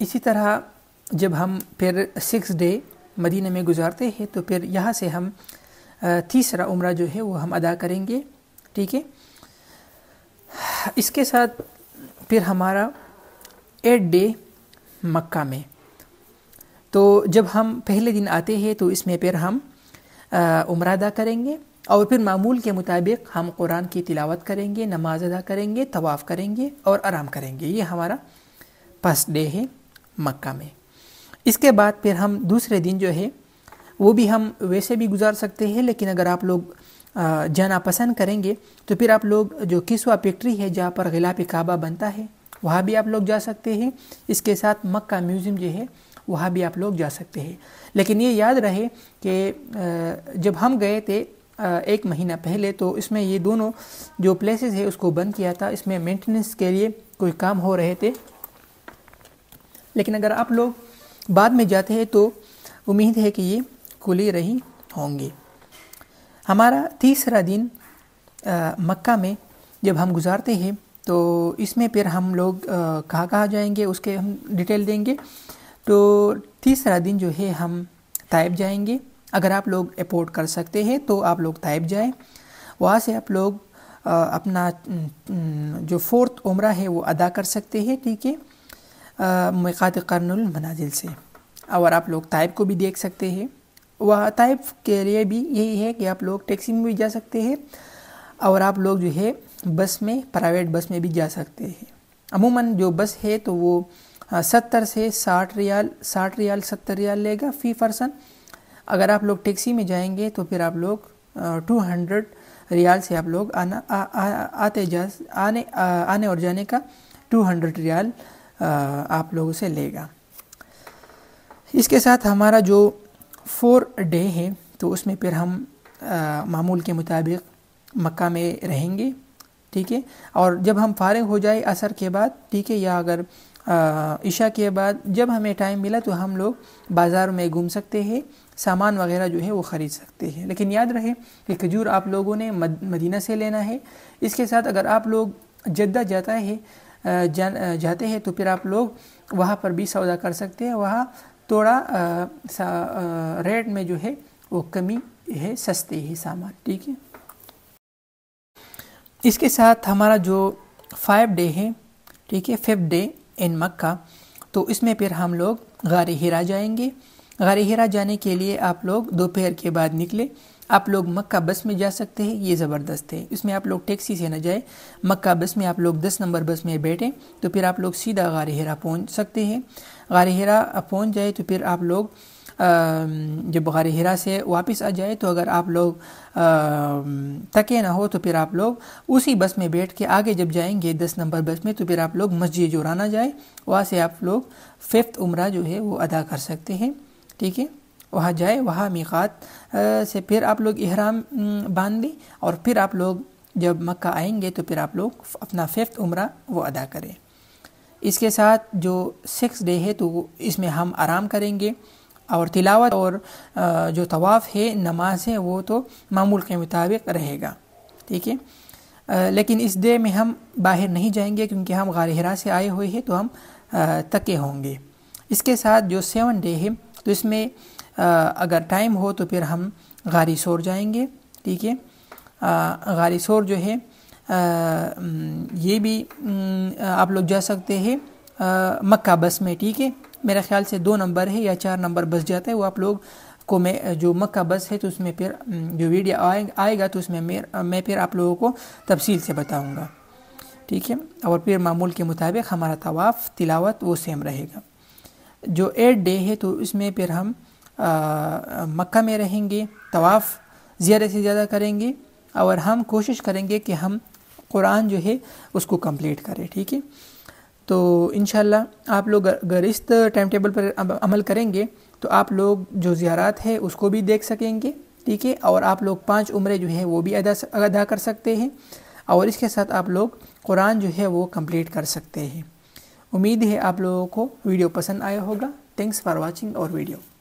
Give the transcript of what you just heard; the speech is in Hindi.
इसी तरह जब हम फिर सिक्स डे मदीने में गुजारते हैं तो फिर यहाँ से हम तीसरा उम्र जो है वो हम अदा करेंगे ठीक है इसके साथ फिर हमारा एट डे मक्का में तो जब हम पहले दिन आते हैं तो इसमें फिर हम उम्र अदा करेंगे और फिर मामूल के मुताबिक हम कुरान की तिलावत करेंगे नमाज अदा करेंगे तवाफ़ करेंगे और आराम करेंगे ये हमारा फर्स्ट डे है मक्का में इसके बाद फिर हम दूसरे दिन जो है वो भी हम वैसे भी गुजार सकते हैं लेकिन अगर आप लोग जाना पसंद करेंगे तो फिर आप लोग जो किसवा फैक्ट्री है जहाँ पर गिला काबा बनता है वहाँ भी आप लोग जा सकते हैं इसके साथ मक्का म्यूज़ियम जो है वहाँ भी आप लोग जा सकते हैं लेकिन ये याद रहे कि जब हम गए थे एक महीना पहले तो इसमें ये दोनों जो प्लेसेस है उसको बंद किया था इसमें मेंटेनेंस के लिए कोई काम हो रहे थे लेकिन अगर आप लोग बाद में जाते हैं तो उम्मीद है कि ये खुली रही होंगी हमारा तीसरा दिन मक्का में जब हम गुजारते हैं तो इसमें फिर हम लोग कहाँ कहाँ जाएंगे उसके हम डिटेल देंगे तो तीसरा दिन जो है हम ताइब जाएंगे अगर आप लोग अपोर्ट कर सकते हैं तो आप लोग ताइब जाएं वहाँ से आप लोग अपना जो फोर्थ उम्र है वो अदा कर सकते हैं ठीक है मक़ात करनमनाजिल से और आप लोग ताइब को भी देख सकते हैं वह ताइब के लिए भी यही है कि आप लोग टैक्सी में भी जा सकते हैं और आप लोग जो है बस में प्राइवेट बस में भी जा सकते हैं अमूमन जो बस है तो वो हाँ, सत्तर से साठ रियाल साठ रियाल सत्तर रियाल लेगा फ़ी पर्सन अगर आप लोग टैक्सी में जाएंगे तो फिर आप लोग टू हंड्रेड रियाल से आप लोग आना आ, आ, आते जा आने आ, आने और जाने का टू हंड्रेड रियाल आप लोगों से लेगा इसके साथ हमारा जो फोर डे है तो उसमें फिर हम मामूल के मुताबिक मक्का में रहेंगे ठीक है और जब हम फारग हो जाए असर के बाद ठीक है या अगर ईशा के बाद जब हमें टाइम मिला तो हम लोग बाज़ार में घूम सकते हैं सामान वगैरह जो है वो ख़रीद सकते हैं लेकिन याद रहे कि खजूर आप लोगों ने मदीना से लेना है इसके साथ अगर आप लोग जद्दा जाता है जाते हैं तो फिर आप लोग वहाँ पर भी सौदा कर सकते हैं वहाँ थोड़ा रेट में जो है वो कमी है सस्ते है सामान ठीक है इसके साथ हमारा जो फाइव डे है ठीक है फिफ्थ डे इन मक्का तो इसमें फिर हम लोग गार हिरा जाएंगे गरीहरा जाने के लिए आप लोग दोपहर के बाद निकले आप लोग मक्का बस में जा सकते हैं ये ज़बरदस्त है इसमें आप लोग टैक्सी से ना जाए मक्का बस में आप लोग दस नंबर बस में बैठें तो फिर आप लोग सीधा गार हेरा पहुँच सकते हैं गार हेरा पहुँच जाए तो फिर आप लोग जब गार हेरा से वापस आ जाए तो अगर आप लोग थके ना हो तो फिर आप लोग उसी बस में बैठ के आगे जब जाएंगे दस नंबर बस में तो फिर आप लोग मस्जिद जोराना जाए वहाँ से आप लोग फिफ्थ उम्र जो है वो अदा कर सकते हैं ठीक है वहाँ जाए वहाँ मीकात से फिर आप लोग अहराम बांध लें और फिर आप लोग जब मक्का आएंगे तो फिर आप लोग अपना फिफ्थ उम्र वो अदा करें इसके साथ जो सिक्स डे है तो इसमें हम आराम करेंगे और तिलावत और जो तवाफ़ है नमाज है वो तो मामूल के मुताबिक रहेगा ठीक है लेकिन इस डे में हम बाहर नहीं जाएंगे क्योंकि हम गार से आए हुए हैं तो हम तके होंगे इसके साथ जो सेवन डे है तो इसमें अगर टाइम हो तो फिर हम गारी शोर जाएंगे ठीक है गारी शोर जो है आ, ये भी आप लोग जा सकते हैं मक्का बस में ठीक है मेरा ख्याल से दो नंबर है या चार नंबर बस जाता है वो आप लोग को मैं जो मक्का बस है तो उसमें फिर जो वीडियो आए, आएगा तो उसमें मैं मैं फिर आप लोगों को तफसील से बताऊँगा ठीक है और फिर मामूल के मुताबिक हमारा तवाफ़ तिलावत वो सेम रहेगा जो एट डे है तो उसमें फिर हम मक्का में रहेंगे तवाफ़ ज़्यादा से ज़्यादा करेंगे और हम कोशिश करेंगे कि हम कुरान जो है उसको कंप्लीट करें ठीक है तो इन आप लोग अगर इस टाइम टेबल पर अमल करेंगे तो आप लोग जो ज़्यारात है उसको भी देख सकेंगे ठीक है और आप लोग पांच उम्रें जो हैं वो भी अदा अदा कर सकते हैं और इसके साथ आप लोग कुरान जो है वो कंप्लीट कर सकते हैं उम्मीद है आप लोगों को वीडियो पसंद आया होगा थैंक्स फॉर वॉचिंग और वीडियो